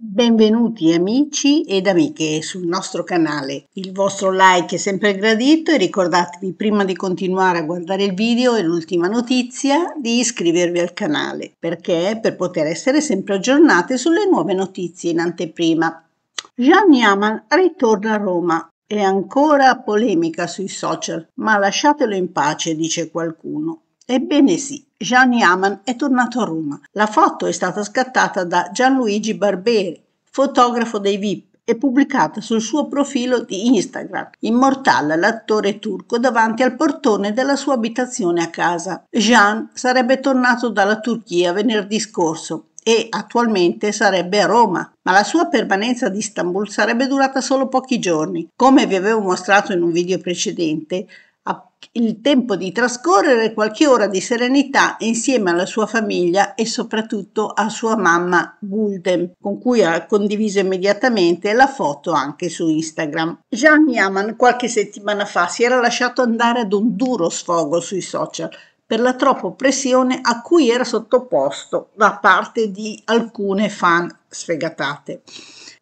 Benvenuti amici ed amiche sul nostro canale. Il vostro like è sempre gradito e ricordatevi prima di continuare a guardare il video e l'ultima notizia di iscrivervi al canale perché per poter essere sempre aggiornate sulle nuove notizie in anteprima. Jean Yaman ritorna a Roma. È ancora polemica sui social, ma lasciatelo in pace, dice qualcuno. Ebbene sì, Gian Yaman è tornato a Roma. La foto è stata scattata da Gianluigi Barberi, fotografo dei VIP, e pubblicata sul suo profilo di Instagram. Immortala l'attore turco davanti al portone della sua abitazione a casa. Jean sarebbe tornato dalla Turchia venerdì scorso e attualmente sarebbe a Roma, ma la sua permanenza ad Istanbul sarebbe durata solo pochi giorni. Come vi avevo mostrato in un video precedente, il tempo di trascorrere qualche ora di serenità insieme alla sua famiglia e soprattutto a sua mamma Gulden, con cui ha condiviso immediatamente la foto anche su Instagram. Jean Yaman qualche settimana fa si era lasciato andare ad un duro sfogo sui social per la troppa pressione a cui era sottoposto da parte di alcune fan sfegatate.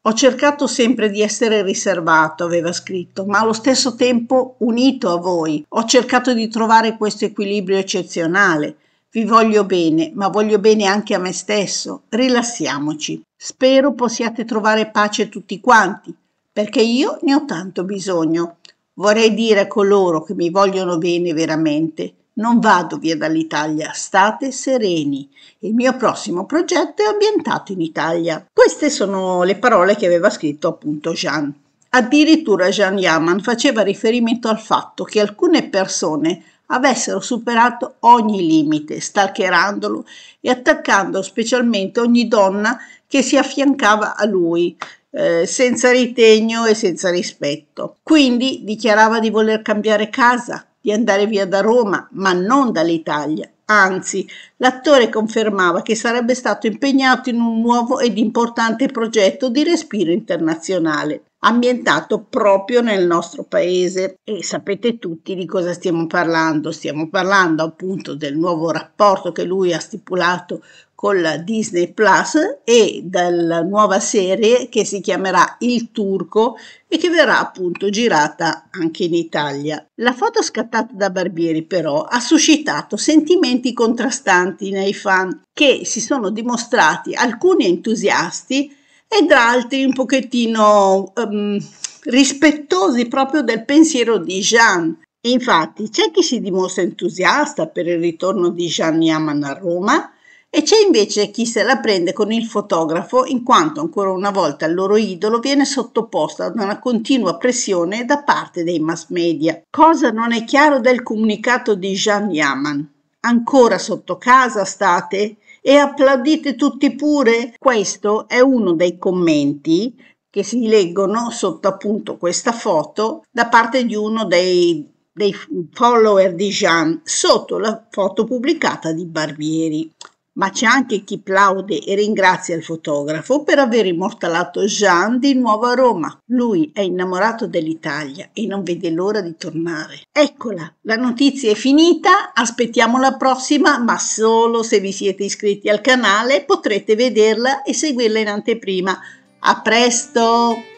Ho cercato sempre di essere riservato, aveva scritto, ma allo stesso tempo unito a voi. Ho cercato di trovare questo equilibrio eccezionale. Vi voglio bene, ma voglio bene anche a me stesso. Rilassiamoci. Spero possiate trovare pace tutti quanti, perché io ne ho tanto bisogno. Vorrei dire a coloro che mi vogliono bene veramente non vado via dall'Italia, state sereni. Il mio prossimo progetto è ambientato in Italia. Queste sono le parole che aveva scritto appunto Jean. Addirittura Jean Yaman faceva riferimento al fatto che alcune persone avessero superato ogni limite, stalkerandolo e attaccando specialmente ogni donna che si affiancava a lui, eh, senza ritegno e senza rispetto. Quindi dichiarava di voler cambiare casa, di andare via da Roma, ma non dall'Italia. Anzi, l'attore confermava che sarebbe stato impegnato in un nuovo ed importante progetto di respiro internazionale, ambientato proprio nel nostro paese. E sapete tutti di cosa stiamo parlando. Stiamo parlando appunto del nuovo rapporto che lui ha stipulato con la Disney Plus e della nuova serie che si chiamerà Il Turco e che verrà appunto girata anche in Italia. La foto scattata da Barbieri però ha suscitato sentimenti contrastanti nei fan che si sono dimostrati alcuni entusiasti ed altri un pochettino um, rispettosi proprio del pensiero di Jean. Infatti c'è chi si dimostra entusiasta per il ritorno di Jean Yaman a Roma, e c'è invece chi se la prende con il fotografo in quanto ancora una volta il loro idolo viene sottoposto ad una continua pressione da parte dei mass media, cosa non è chiaro del comunicato di Jean Yaman. Ancora sotto casa state? E applaudite tutti pure? Questo è uno dei commenti che si leggono sotto appunto questa foto da parte di uno dei dei follower di Jean sotto la foto pubblicata di Barbieri ma c'è anche chi plaude e ringrazia il fotografo per aver immortalato Jean di nuovo a Roma. Lui è innamorato dell'Italia e non vede l'ora di tornare. Eccola, la notizia è finita, aspettiamo la prossima, ma solo se vi siete iscritti al canale potrete vederla e seguirla in anteprima. A presto!